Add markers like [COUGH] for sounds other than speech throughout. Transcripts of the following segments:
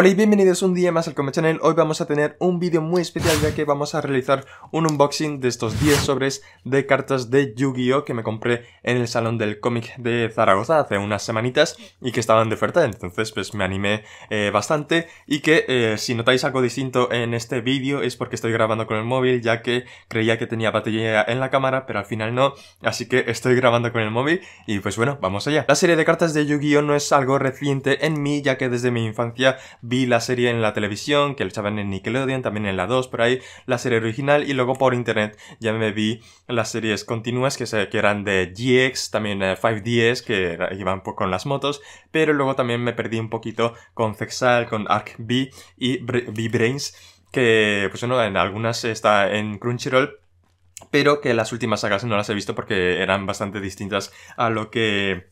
Hola y bienvenidos un día más al Comet Channel. Hoy vamos a tener un vídeo muy especial ya que vamos a realizar un unboxing de estos 10 sobres de cartas de Yu-Gi-Oh! que me compré en el salón del cómic de Zaragoza hace unas semanitas y que estaban de oferta, entonces pues me animé eh, bastante y que eh, si notáis algo distinto en este vídeo es porque estoy grabando con el móvil ya que creía que tenía batería en la cámara pero al final no, así que estoy grabando con el móvil y pues bueno, vamos allá. La serie de cartas de Yu-Gi-Oh! no es algo reciente en mí ya que desde mi infancia vi la serie en la televisión, que la echaban en Nickelodeon, también en la 2, por ahí, la serie original, y luego por internet ya me vi las series continuas que, se, eran de GX, también 5DS, eh, que iban con las motos, pero luego también me perdí un poquito con Zexal, con Arc B y v brains que, pues bueno, en algunas está en Crunchyroll, pero que las últimas sagas no las he visto porque eran bastante distintas a lo que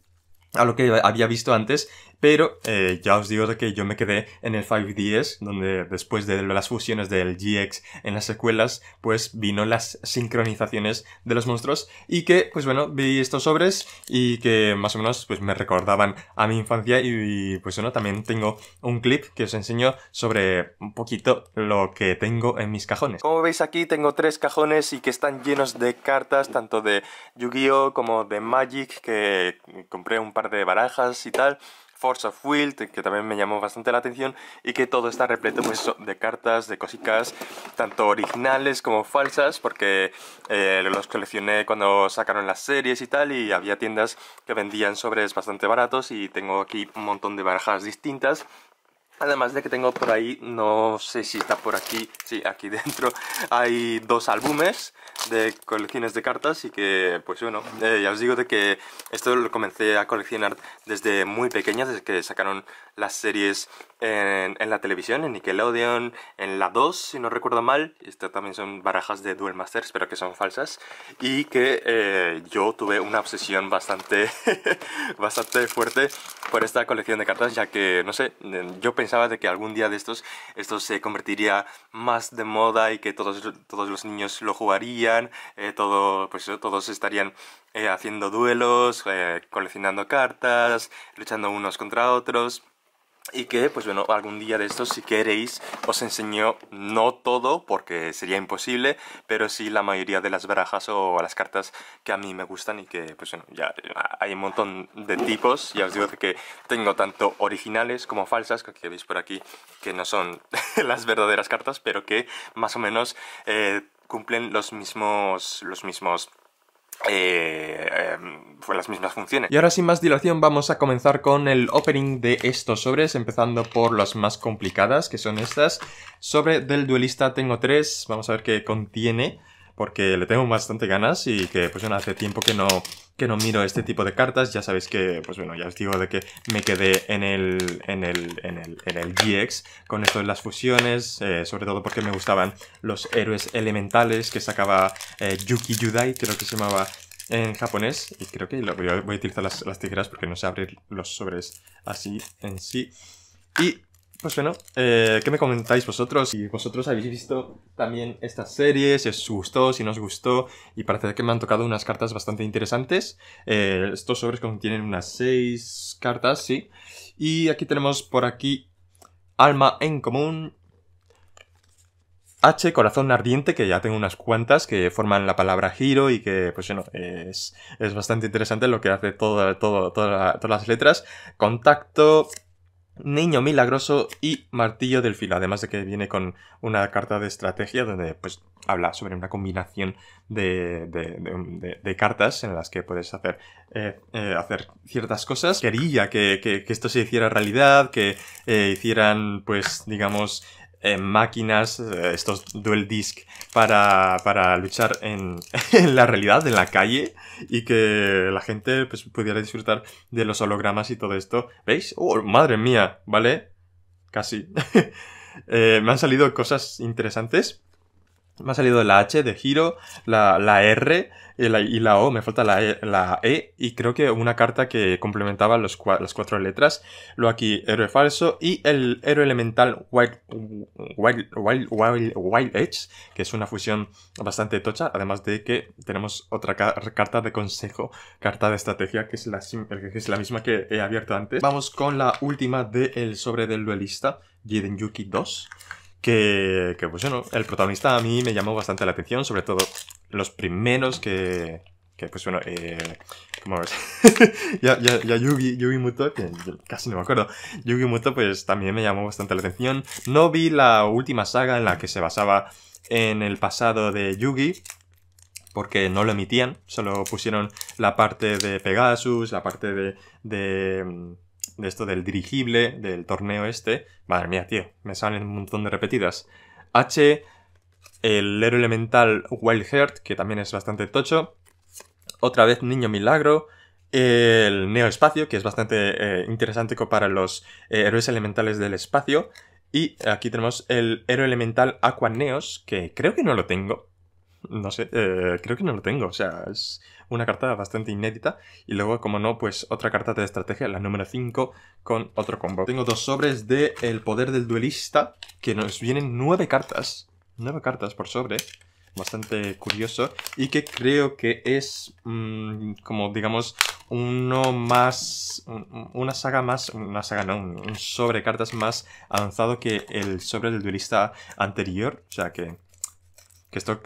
a lo que había visto antes, pero eh, ya os digo que yo me quedé en el 5DS, donde después de las fusiones del GX en las secuelas, pues vino las sincronizaciones de los monstruos y que, pues bueno, vi estos sobres y que más o menos pues me recordaban a mi infancia y, pues bueno, también tengo un clip que os enseño sobre un poquito lo que tengo en mis cajones. Como veis aquí tengo tres cajones y que están llenos de cartas, tanto de Yu-Gi-Oh como de Magic, que barajas y tal, Force of Will, que también me llamó bastante la atención, y que todo está repleto pues, de cartas, de cositas, tanto originales como falsas, porque eh, los coleccioné cuando sacaron las series y tal, y había tiendas que vendían sobres bastante baratos, y tengo aquí un montón de barajas distintas, Además de que tengo por ahí, no sé si está por aquí, sí, aquí [LAUGHS] dentro hay dos álbumes de colecciones de cartas y que, pues bueno, eh, ya os digo de que esto lo comencé a coleccionar desde muy pequeña, desde que sacaron las series en, la televisión, en Nickelodeon, en la 2, si no recuerdo mal, estas también son barajas de Duel Masters, pero que son falsas, y que eh, yo tuve una obsesión bastante, [LAUGHS] bastante fuerte por esta colección de cartas, ya que, no sé, yo pensaba de que algún día de estos esto se convertiría más de moda y que todos, los niños lo jugarían, eh, todo, pues, todos estarían eh, haciendo duelos, eh, coleccionando cartas, luchando unos contra otros y que, pues bueno, algún día de estos, si queréis, os enseño no todo, porque sería imposible, pero sí la mayoría de las barajas o las cartas que a mí me gustan y que, pues bueno, ya eh, hay un montón de tipos. Ya os digo que tengo tanto originales como falsas, que veis por aquí, que no son [LAUGHS] las verdaderas cartas, pero que más o menos eh, cumplen los mismos... Los mismos eh, em, las mismas funciones. Y ahora sin más dilación vamos a comenzar con el opening de estos sobres, empezando por las más complicadas, que son estas. Sobre del duelista tengo tres, vamos a ver qué contiene porque le tengo bastante ganas y que, pues bueno, hace tiempo que no, que no miro este tipo de cartas. Ya sabéis que, pues bueno, ya os digo de que me quedé en el, en el, en el, en el GX con esto de las fusiones, eh, sobre todo porque me gustaban los héroes elementales que sacaba eh, Yuki Yudai, creo que se llamaba en japonés, y creo que voy a utilizar las, las tijeras porque no sé abrir los sobres así en sí. Y pues bueno, eh, ¿qué me comentáis vosotros? Si vosotros habéis visto también estas series, si os gustó, si no os gustó, y parece que me han tocado unas cartas bastante interesantes. Eh, estos sobres contienen unas seis cartas, sí. Y aquí tenemos por aquí Alma en Común, H, corazón ardiente, que ya tengo unas cuantas que forman la palabra giro y que, pues bueno, es, bastante interesante lo que hace todo, todo, todas las letras. Contacto, Niño Milagroso y Martillo del Filo, además de que viene con una carta de estrategia donde pues, habla sobre una combinación de, de, cartas en las que puedes hacer, eh, eh, hacer ciertas cosas. Quería que, esto se hiciera realidad, que eh, hicieran, pues, digamos, máquinas, eh, estos duel disc, para, para luchar [LAUGHS] en, la realidad, en la calle, y que la gente pues, pudiera disfrutar de los hologramas y todo esto. ¿Veis? ¡Oh, madre mía! ¿Vale? Casi. [LAUGHS] Eh, me han salido cosas interesantes. Me ha salido la H de giro, la, R y la, y la, O, me falta la e, e y creo que una carta que complementaba los las cuatro letras. Lo aquí héroe falso y el héroe elemental Wild, Wild, Edge, que es una fusión bastante tocha, además de que tenemos otra carta de consejo, carta de estrategia, que es, la, es la misma que he abierto antes. Vamos con la última del sobre del duelista, Jiden Yuki 2 que, que pues bueno, el protagonista a mí me llamó bastante la atención, sobre todo los primeros que, que pues bueno, eh, ves? [LAUGHS] ya, ya, Yugi, Yugi Muto, que casi no me acuerdo, Yugi Muto pues también me llamó bastante la atención. No vi la última saga en la que se basaba en el pasado de Yugi, porque no lo emitían, solo pusieron la parte de Pegasus, la parte de, de de esto del dirigible, del torneo este. Madre mía, tío, me salen un montón de repetidas. H, el héroe elemental wildheart que también es bastante tocho. Otra vez Niño Milagro. El Neo Espacio, que es bastante eh, interesante para los eh, héroes elementales del espacio. Y aquí tenemos el héroe elemental Aquaneos, que creo que no lo tengo no sé, eh, creo que no lo tengo. O sea, es una carta bastante inédita. Y luego, como no, pues otra carta de estrategia, la número 5, con otro combo. Tengo dos sobres de El Poder del Duelista, que nos vienen nueve cartas. Nueve cartas por sobre. Bastante curioso. Y que creo que es mm, como, digamos, uno más. una saga más. Una saga, no, un sobre cartas más avanzado que el sobre del duelista anterior. O sea que que esto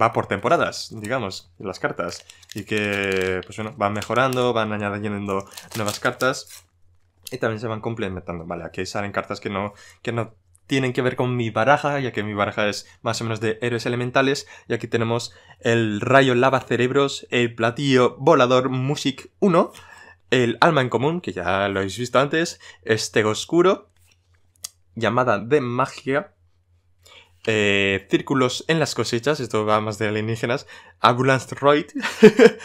va por temporadas, digamos, las cartas. Y que, pues bueno, van mejorando, van añadiendo nuevas cartas. Y también se van complementando. Vale, aquí salen cartas que no, que no tienen que ver con mi baraja, ya que mi baraja es más o menos de héroes elementales. Y aquí tenemos el rayo lava cerebros, el platillo volador Music 1, el alma en común, que ya lo habéis visto antes, este oscuro, llamada de magia, eh, círculos en las cosechas, esto va más de alienígenas, Ambulance Roid, [LAUGHS] eh,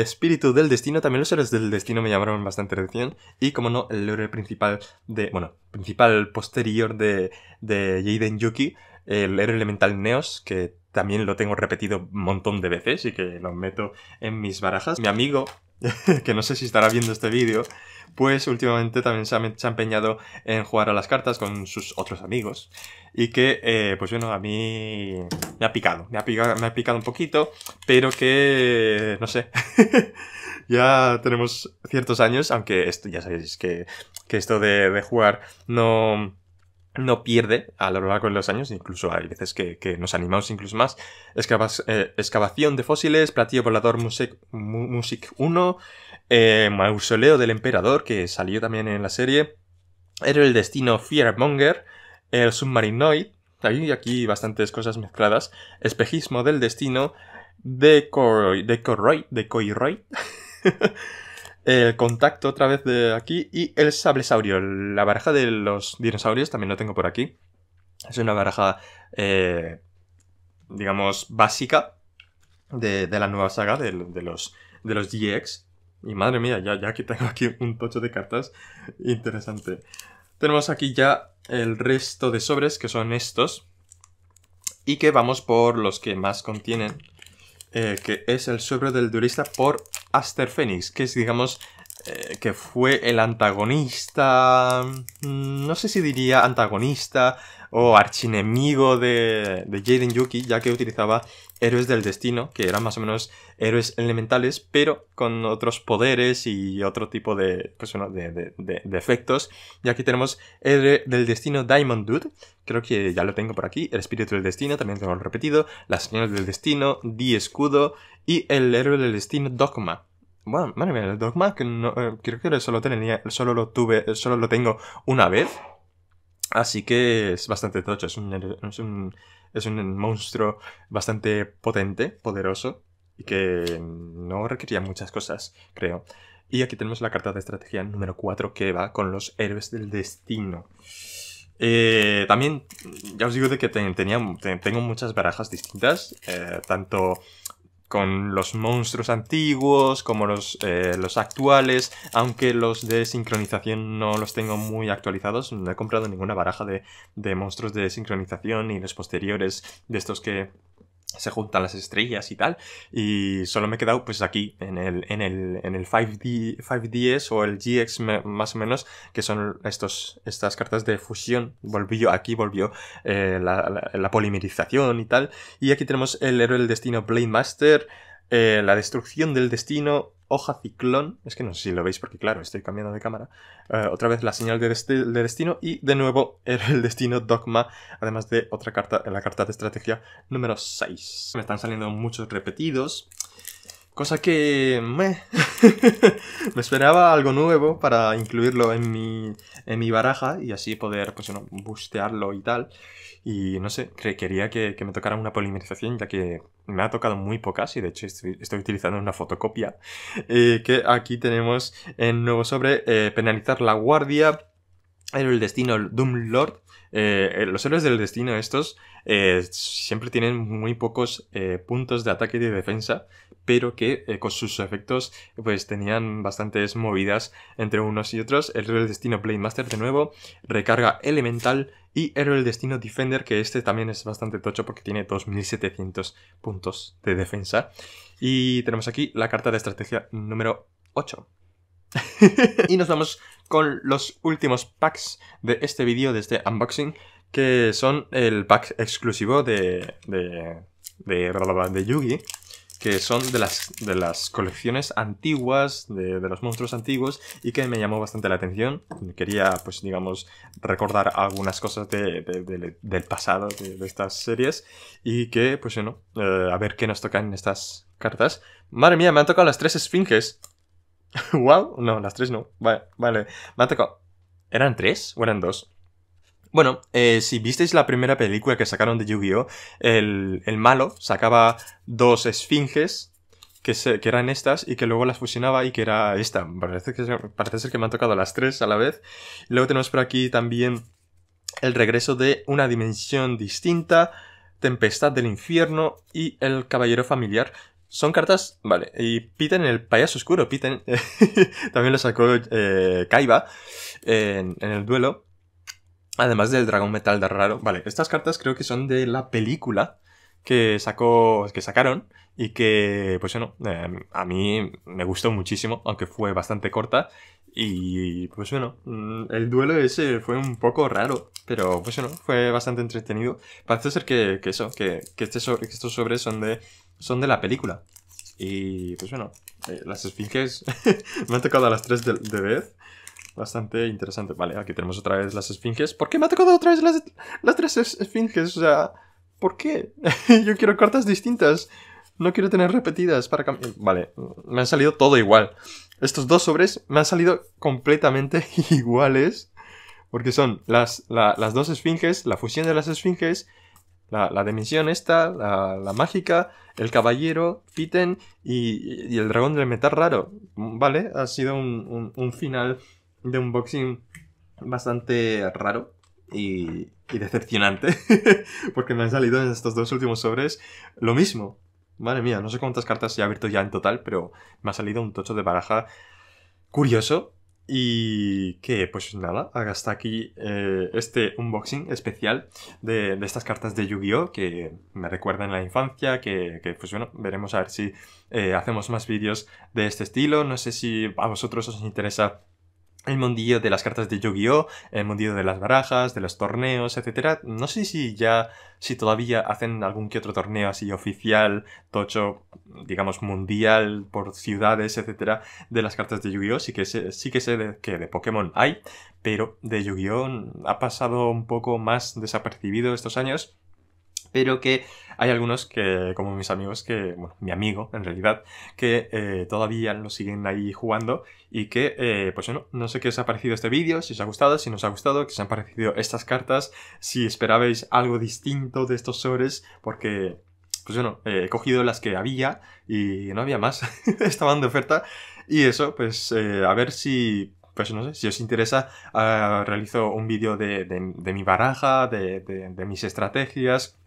Espíritu del Destino, también los héroes del destino me llamaron bastante atención, y como no, el héroe principal de, bueno, principal posterior de, de Jaden Yuki, el héroe elemental Neos, que también lo tengo repetido un montón de veces y que lo meto en mis barajas. Mi amigo, [LAUGHS] que no sé si estará viendo este vídeo, pues últimamente también se ha, empeñado en jugar a las cartas con sus otros amigos. Y que, eh, pues bueno, a mí me ha picado, me ha picado, me ha picado un poquito, pero que, no sé, [LAUGHS] ya tenemos ciertos años, aunque esto, ya sabéis que, que esto de, de jugar no no pierde a lo largo de los años, incluso hay veces que, nos animamos incluso más, eh, excavación de fósiles, platillo volador Music, Music 1, eh, mausoleo del emperador, que salió también en la serie, era el destino Fearmonger, el submarinoid, hay aquí bastantes cosas mezcladas, espejismo del destino, de decoroid, de [LAUGHS] El contacto otra vez de aquí y el sablesaurio. La baraja de los dinosaurios también lo tengo por aquí. Es una baraja, eh, digamos, básica de, la nueva saga de, los, de los GX. Y madre mía, ya, ya que tengo aquí un tocho de cartas interesante. Tenemos aquí ya el resto de sobres, que son estos. Y que vamos por los que más contienen. Eh, que es el sobre del durista por Aster Phoenix, que es, digamos, eh, que fue el antagonista, mm, no sé si diría antagonista o archienemigo de, de Jaden Yuki, ya que utilizaba héroes del destino, que eran más o menos héroes elementales, pero con otros poderes y otro tipo de, pues de, de, efectos. Y aquí tenemos héroe del destino Diamond Dude, creo que ya lo tengo por aquí, el espíritu del destino, también tengo repetido, las señales del destino, Di Escudo y el héroe del destino Dogma. Bueno, madre el Dogma, eh, creo que solo, tenía, solo, lo tuve, solo lo tengo una vez, Así que es bastante tocho, es un, es un, monstruo bastante potente, poderoso, y que no requería muchas cosas, creo. Y aquí tenemos la carta de estrategia número 4 que va con los héroes del destino. Eh, también, ya os digo de que tenía, tengo muchas barajas distintas, eh, tanto con los monstruos antiguos, como los, eh, los actuales, aunque los de sincronización no los tengo muy actualizados, no he comprado ninguna baraja de, de monstruos de sincronización y los posteriores de estos que se juntan las estrellas y tal. Y solo me he quedado pues aquí, en el, en el, en el 5D, 5DS o el GX más o menos, que son estos, estas cartas de fusión. Volvió, aquí volvió eh, la, polimerización y tal. Y aquí tenemos el héroe del destino Blade Master. Eh, la destrucción del destino, hoja ciclón, es que no sé si lo veis porque claro, estoy cambiando de cámara, eh, otra vez la señal de, destino y de nuevo [LAUGHS] el destino dogma, además de otra carta, la carta de estrategia número 6. Me están saliendo muchos repetidos, Cosa que me, [LAUGHS] me esperaba algo nuevo para incluirlo en mi, en mi baraja y así poder pues, bueno bustearlo y tal. Y no sé, quería que, me tocara una polimerización ya que me ha tocado muy pocas y de hecho estoy, utilizando una fotocopia. Eh, que aquí tenemos en nuevo sobre eh, penalizar la guardia, el destino Doom Lord. Eh, los héroes del destino estos siempre tienen muy pocos puntos de ataque y de defensa pero que eh, con sus efectos pues tenían bastantes movidas entre unos y otros. El Héroe Destino Blade Master de nuevo, recarga elemental y Héroe Destino Defender, que este también es bastante tocho porque tiene 2700 puntos de defensa. Y tenemos aquí la carta de estrategia número 8. [LAUGHS] y nos vamos con los últimos packs de este vídeo, de este unboxing, que son el pack exclusivo de, de, de, de Yugi, que son de las, de las colecciones antiguas, de, los monstruos antiguos, y que me llamó bastante la atención. Quería, pues, digamos, recordar algunas cosas del pasado de, estas series, y que, pues, bueno, eh, a ver qué nos tocan estas cartas. Madre mía, me han tocado las tres esfinges. ¡Wow! [LAUGHS] No, las tres no. Vale, vale. Me han tocado. ¿Eran tres o eran dos? Bueno, eh, si visteis la primera película que sacaron de Yu-Gi-Oh, el, malo sacaba dos esfinges que, que, eran estas y que luego las fusionaba y que era esta. Parece, que, parece ser que me han tocado las tres a la vez. Luego tenemos por aquí también el regreso de una dimensión distinta, Tempestad del Infierno y El Caballero Familiar. Son cartas, vale, y Piten, el payaso oscuro, Piten, [LAUGHS] también lo sacó eh, Kaiba en, el duelo. Además del dragón metal de raro. Vale, estas cartas creo que son de la película que sacó. que sacaron. Y que, pues bueno, em, a mí me gustó muchísimo, aunque fue bastante corta. Y pues bueno, mm, el duelo ese fue un poco raro, pero pues bueno, fue bastante entretenido. Parece ser que, que eso, que, que, este estos sobres son de, son de la película. Y pues bueno, eh, las esfinges [LAUGHS] me han tocado a las tres de vez. Bastante interesante. Vale, aquí tenemos otra vez las esfinges. ¿Por qué me ha tocado otra vez las, tres esfinges? O sea, ¿por qué? [LAUGHS] Yo quiero cartas distintas. No quiero tener repetidas para cambiar. Vale, me han salido todo igual. Estos dos sobres me han salido completamente [LAUGHS] iguales. Porque son las, las dos esfinges, la fusión de las esfinges, la, la dimensión esta, la, mágica, el caballero, Fiten y, y, el dragón del metal raro. Vale, ha sido un, un final de unboxing bastante raro y, decepcionante, [LAUGHS] porque me han salido en estos dos últimos sobres lo mismo. Madre mía, no sé cuántas cartas he abierto ya en total, pero me ha salido un tocho de baraja curioso. Y que, pues nada, hasta aquí eh, este unboxing especial de, estas cartas de Yu-Gi-Oh! que me recuerdan la infancia, que, pues bueno, veremos a ver si eh, hacemos más vídeos de este estilo. No sé si a vosotros os interesa el mundillo de las cartas de Yu-Gi-Oh, el mundillo de las barajas, de los torneos, etcétera. No sé si ya, si todavía hacen algún que otro torneo así oficial, tocho, digamos mundial por ciudades, etcétera, de las cartas de Yu-Gi-Oh. Sí que sé, sí que sé que de Pokémon hay, pero de Yu-Gi-Oh ha pasado un poco más desapercibido estos años pero que hay algunos que, como mis amigos, que, bueno, mi amigo en realidad, que eh, todavía lo siguen ahí jugando y que, eh, pues bueno, no sé qué os ha parecido este vídeo, si os ha gustado, si no os ha gustado, que os han parecido estas cartas, si esperabais algo distinto de estos sobres, porque, pues bueno, eh, he cogido las que había y no había más, [LAUGHS] estaban de oferta y eso, pues a ver si pues no sé, si os interesa, ah, realizo un vídeo de, de, mi baraja, de, mis estrategias,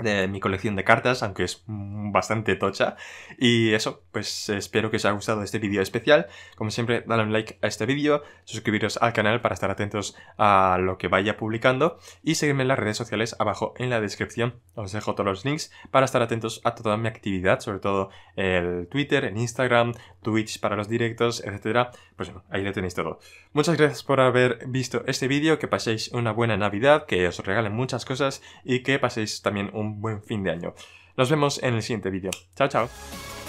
de mi colección de cartas, aunque es mm, bastante tocha. Y eso, pues espero que os haya gustado este vídeo especial. Como siempre, dale un like a este vídeo, suscribiros al canal para estar atentos a lo que vaya publicando y seguirme en las redes sociales abajo en la descripción. Os dejo todos los links para estar atentos a toda mi actividad, sobre todo el Twitter, en Instagram, Twitch para los directos, etcétera. Pues bueno, ahí lo tenéis todo. Muchas gracias por haber visto este vídeo, que paséis una buena Navidad, que os regalen muchas cosas y que paséis también un un buen fin de año. Nos vemos en el siguiente vídeo. Chao, chao.